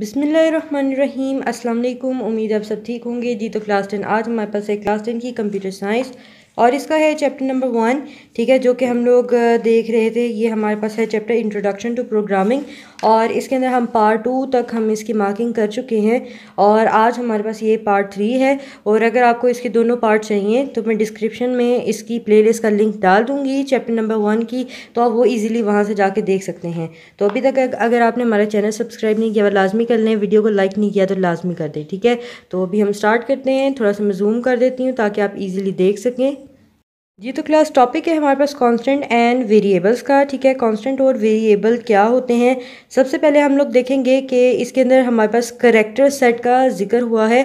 बिसमीम् अल्लाम उम्मीद आप सब ठीक होंगे जी तो क्लास टेन आज हमारे पास है क्लास टेन की कंप्यूटर साइंस और इसका है चैप्टर नंबर वन ठीक है जो कि हम लोग देख रहे थे ये हमारे पास है चैप्टर इंट्रोडक्शन टू प्रोग्रामिंग और इसके अंदर हम पार्ट टू तक हम इसकी मार्किंग कर चुके हैं और आज हमारे पास ये पार्ट थ्री है और अगर आपको इसके दोनों पार्ट चाहिए तो मैं डिस्क्रिप्शन में इसकी प्लेलिस्ट का लिंक डाल दूँगी चैप्टर नंबर वन की तो आप वो ईज़िली वहाँ से जाके देख सकते हैं तो अभी तक अगर आपने हमारा चैनल सब्सक्राइब नहीं किया लाजमी कर लें वीडियो को लाइक नहीं किया तो लाजमी कर दें ठीक है तो अभी हम स्टार्ट करते हैं थोड़ा सा मैं जूम कर देती हूँ ताकि आप ईज़िली देख सकें जी तो क्लास टॉपिक है हमारे पास कांस्टेंट एंड वेरिएबल्स का ठीक है कांस्टेंट और वेरिएबल क्या होते हैं सबसे पहले हम लोग देखेंगे कि इसके अंदर हमारे पास करेक्टर सेट का जिक्र हुआ है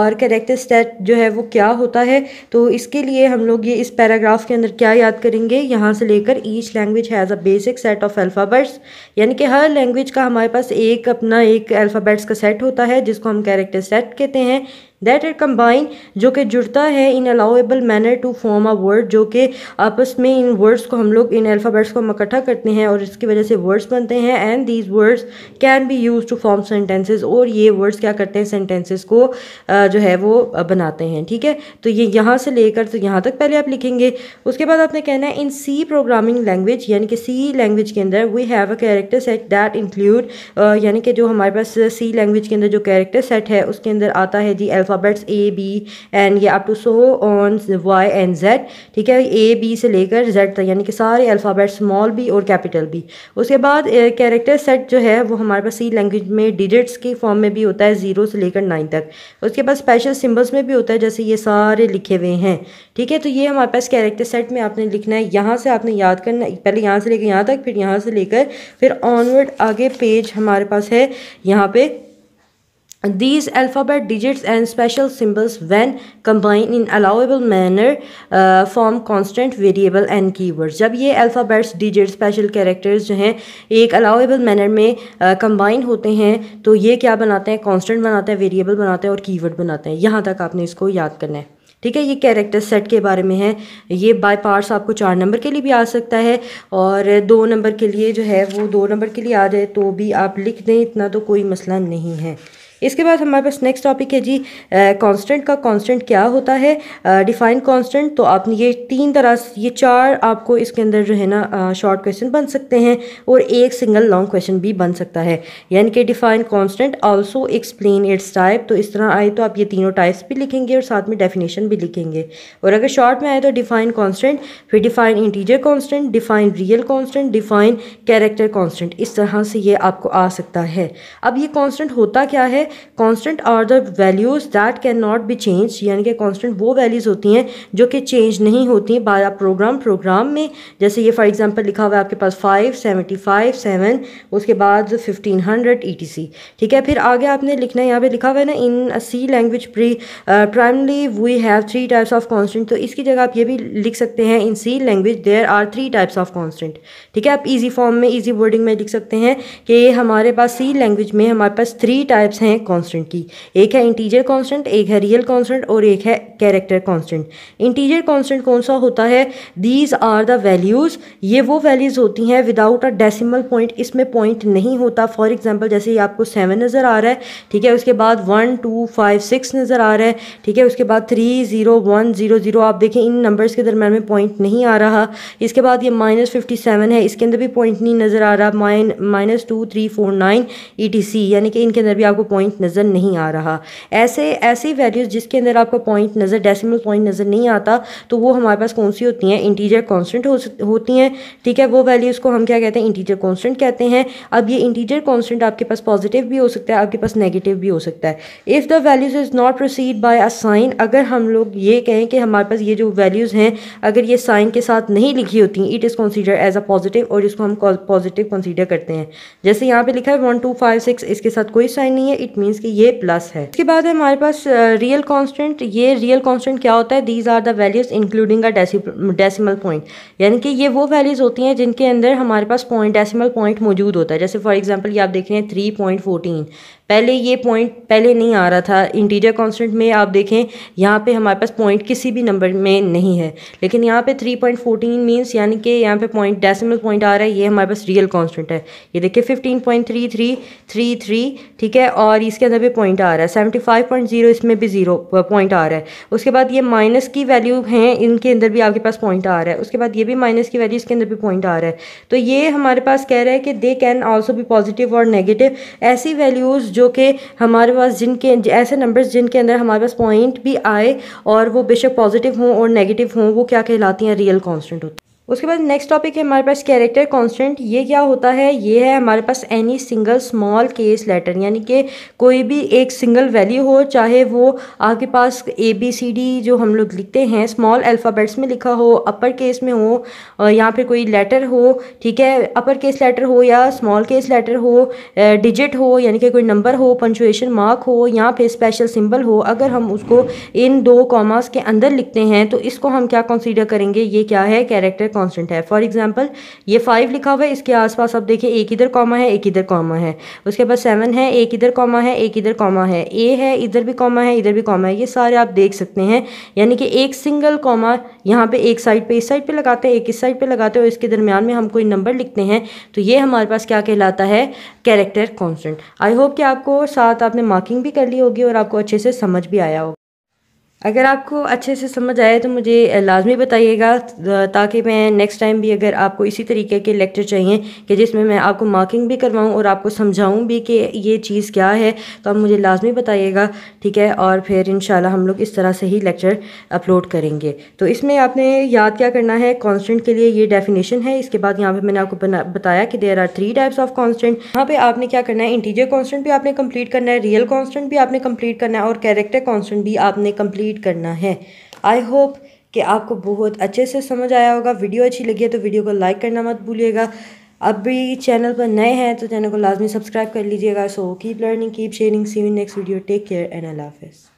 और करेक्टर सेट जो है वो क्या होता है तो इसके लिए हम लोग ये इस पैराग्राफ के अंदर क्या याद करेंगे यहाँ से लेकर each language has a basic set of alphabets यानी कि हर लैंग्वेज का हमारे पास एक अपना एक अल्फ़ाबेट्स का सेट होता है जिसको हम करेक्टर सेट कहते हैं दैट इट कम्बाइन जो कि जुड़ता है in allowable manner to form a word जो कि आपस में इन वर्ड्स को हम लोग इन अल्फ़ाबेट्स को हम इकट्ठा करते हैं और इसकी वजह से वर्ड्स बनते हैं and these words can be use to form sentences और ये वर्ड्स क्या करते हैं सेंटेंसेस को जो है वो बनाते हैं ठीक है तो ये यहाँ से लेकर तो यहाँ तक पहले आप लिखेंगे उसके बाद आपने कहना है इन सी प्रोग्रामिंग लैंग्वेज यानी कि सी लैंग्वेज के अंदर we have a character set that include यानी कि जो हमारे पास सी लैंग्वेज के अंदर जो कैरेक्टर सेट है उसके अंदर आता है G L alphabets A B and ये up to so on Y and Z ठीक है ए बी से लेकर जेड तक यानी कि सारे अल्फ़ाबेट स्मॉल भी और कैपिटल भी उसके बाद कैरेक्टर सेट जो है वो हमारे पास सी लैंग्वेज में डिजिट्स की फॉर्म में भी होता है ज़ीरो से लेकर नाइन तक उसके बाद स्पेशल सिम्बल्स में भी होता है जैसे ये सारे लिखे हुए हैं ठीक है तो ये हमारे पास कैरेक्टर सेट में आपने लिखना है यहाँ से आपने याद करना पहले यहाँ से लेकर यहाँ तक फिर यहाँ से लेकर फिर ऑनवर्ड आगे पेज हमारे पास है यहाँ पे these alphabet digits and special symbols when combined in allowable manner uh, form constant variable and keywords जब ये alphabets digits special characters जो हैं एक allowable manner में combine uh, होते हैं तो ये क्या बनाते हैं constant बनाते हैं variable बनाते हैं और keyword बनाते हैं यहाँ तक आपने इसको याद करना है ठीक है ये कैरेक्टर सेट के बारे में है ये बाय पार्ट्स आपको चार नंबर के लिए भी आ सकता है और दो नंबर के लिए जो है वो दो नंबर के लिए आ जाए तो भी आप लिख दें इतना तो कोई मसला नहीं है इसके बाद हमारे पास नेक्स्ट टॉपिक है जी कांस्टेंट का कांस्टेंट क्या होता है डिफाइन कांस्टेंट तो आपने ये तीन तरह ये चार आपको इसके अंदर जो है ना शॉर्ट क्वेश्चन बन सकते हैं और एक सिंगल लॉन्ग क्वेश्चन भी बन सकता है यानी कि define constant also explain its type तो इस तरह आए तो आप ये तीनों टाइप्स भी लिखेंगे और साथ में डेफिनेशन भी लिखेंगे और अगर शॉर्ट में आए तो डिफाइन कॉन्सटेंट फिर define integer constant define real constant define character constant इस तरह से ये आपको आ सकता है अब ये कॉन्सटेंट होता क्या है constant constant are the values that can not be change यानी कि कांस्टेंट वो वैल्यूज़ होती हैं जो कि चेंज नहीं होती हैं बाय प्रोग्राम प्रोग्राम में जैसे ये फॉर एग्जांपल लिखा हुआ है आपके पास फाइव सेवेंटी फाइव सेवन उसके बाद fifteen hundred E T C ठीक है फिर आगे आपने लिखना है यहाँ पर लिखा हुआ है ना in C language pre primarily we have three types of constant तो इसकी जगह आप ये भी लिख सकते हैं in C language there are three types of constant ठीक है आप ईजी फॉर्म में ईजी वर्डिंग में लिख सकते हैं कि हमारे पास सी लैंग्वेज में हमारे पास थ्री टाइप्स हैं हैं कांस्टेंट की एक है इंटीजर कांस्टेंट एक है रियल कांस्टेंट और एक है कैरेक्टर कांस्टेंट इंटीजर कांस्टेंट कौन सा होता है दीज आर द वैल्यूज़ ये वो वैल्यूज़ होती हैं विदाउट अ डेसिमल पॉइंट इसमें पॉइंट नहीं होता फॉर एग्जाम्पल जैसे ये आपको सेवन नज़र आ रहा है ठीक है उसके बाद वन टू फाइव सिक्स नज़र आ रहा है ठीक है उसके बाद three zero one zero zero आप देखें इन नंबर्स के दरम्यान में पॉइंट नहीं आ रहा इसके बाद ये माइनस फिफ्टी सेवन है इसके अंदर भी पॉइंट नहीं नज़र आ रहा माइन minus two three four nine E T C यानी कि इनके अंदर भी आपको पॉइंट पॉइंट नज़र नहीं आ रहा ऐसे ऐसे वैल्यूज़ जिसके अंदर आपको पॉइंट नज़र डेसिमल पॉइंट नज़र नहीं आता तो वो हमारे पास कौन सी होती हैं इंटीजर कॉन्सटेंट होती हैं ठीक है वो वैल्यूज़ को हम क्या कहते हैं इंटीजर कॉन्सटेंट कहते हैं अब ये इंटीजर कॉन्सटेंट आपके पास पॉजिटिव भी हो सकता है आपके पास नेगेटिव भी हो सकता है if the values is not proceed by a sign अगर हम लोग ये कहें कि हमारे पास ये जो वैल्यूज़ हैं अगर ये साइन के साथ नहीं लिखी होती it is consider as a positive और इसको हम पॉजिटिव कंसीडर करते हैं जैसे यहाँ पे लिखा है वन टू फाइव सिक्स इसके साथ कोई साइन नहीं है इट इट मीन्स कि ये प्लस है इसके बाद हमारे पास रियल कांस्टेंट ये रियल कांस्टेंट क्या होता है these are the values including a decimal point यानी कि ये वो वैल्यूज होती हैं जिनके अंदर हमारे पास पॉइंट डेसिमल पॉइंट मौजूद होता है जैसे फॉर एग्जाम्पल ये आप देख रहे हैं थ्री पॉइंट फोर्टीन पहले ये पॉइंट पहले नहीं आ रहा था इंटीजर कांस्टेंट में आप देखें यहाँ पे हमारे पास पॉइंट किसी भी नंबर में नहीं है लेकिन यहाँ पे 3.14 पॉइंट फोर्टीन मीन्स यानी कि यहाँ पे पॉइंट डेसिमल पॉइंट आ रहा है ये हमारे पास रियल कांस्टेंट है ये देखिए 15.3333 ठीक है और इसके अंदर भी पॉइंट आ रहा है 75.0 इसमें भी ज़ीरो पॉइंट आ रहा है उसके बाद ये माइनस की वैल्यू हैं इनके अंदर भी आपके पास पॉइंट आ रहा है उसके बाद ये भी माइनस की वैल्यू इसके अंदर भी पॉइंट आ रहा है तो ये हमारे पास कह रहा है कि दे कैन ऑल्सो भी पॉजिटिव और नेगेटिव ऐसी वैल्यूज़ जो कि हमारे पास जिनके ऐसे नंबर्स जिनके अंदर हमारे पास पॉइंट भी आए और वो बेशक पॉजिटिव हों और नेगेटिव हों वो क्या कहलाती हैं रियल कॉन्सटेंट होती उसके बाद नेक्स्ट टॉपिक है हमारे पास कैरेक्टर कांस्टेंट ये क्या होता है ये है हमारे पास any single small case letter यानी कि कोई भी एक सिंगल वैल्यू हो चाहे वो आपके पास ए बी सी डी जो हम लोग लिखते हैं स्मॉल अल्फ़ाबेट्स में लिखा हो अपर केस में हो या फिर कोई लेटर हो ठीक है अपर केस लेटर हो या स्मॉल केस लेटर हो डिजिट हो यानी कि कोई नंबर हो पंचुएशन मार्क हो या फिर स्पेशल सिम्बल हो अगर हम उसको इन दो कॉमास के अंदर लिखते हैं तो इसको हम क्या कंसिडर करेंगे ये क्या है कैरेक्टर कॉन्स्टेंट है फॉर एग्जाम्पल ये फाइव लिखा हुआ है इसके आसपास आप देखिए एक इधर कॉमा है एक इधर कॉमा है उसके बाद सेवन है एक इधर कॉमा है एक इधर कॉमा है ए है इधर भी कॉमा है इधर भी कॉमा है ये सारे आप देख सकते हैं यानी कि एक सिंगल कॉमा यहाँ पे एक साइड पे इस साइड पे लगाते हैं एक इस साइड पे लगाते हैं और इसके दरमियान में हम कोई नंबर लिखते हैं तो ये हमारे पास क्या कहलाता है कैरेक्टर कॉन्स्टेंट आई होप कि आपको साथ आपने मार्किंग भी कर ली होगी और आपको अच्छे से समझ भी आया होगा अगर आपको अच्छे से समझ आए तो मुझे लाजमी बताइएगा ताकि मैं नेक्स्ट टाइम भी अगर आपको इसी तरीके के लेक्चर चाहिए कि जिसमें मैं आपको मार्किंग भी करवाऊँ और आपको समझाऊँ भी कि ये चीज़ क्या है तो आप मुझे लाजमी बताइएगा ठीक है और फिर इन हम लोग इस तरह से ही लेक्चर अपलोड करेंगे तो इसमें आपने याद क्या करना है कॉन्सटेंट के लिए ये डेफिनेशन है इसके बाद यहाँ पर मैंने आपको बताया कि there are three types of constant यहाँ पर आपने क्या करना है इंटीजियर कॉन्सटेंट भी आपने कम्प्लीट करना है रियल कॉन्सटेंट भी आपने कम्प्लीट करना है और कैरेक्टर कॉन्सटेंट भी आपने कम्प्लीट कंप्लीट करना है आई होप कि आपको बहुत अच्छे से समझ आया होगा वीडियो अच्छी लगी है तो वीडियो को लाइक करना मत भूलिएगा अब भी चैनल पर नए हैं तो चैनल को लाजमी सब्सक्राइब कर लीजिएगा so keep learning keep sharing see next video take care and अल्लाह हाफिज़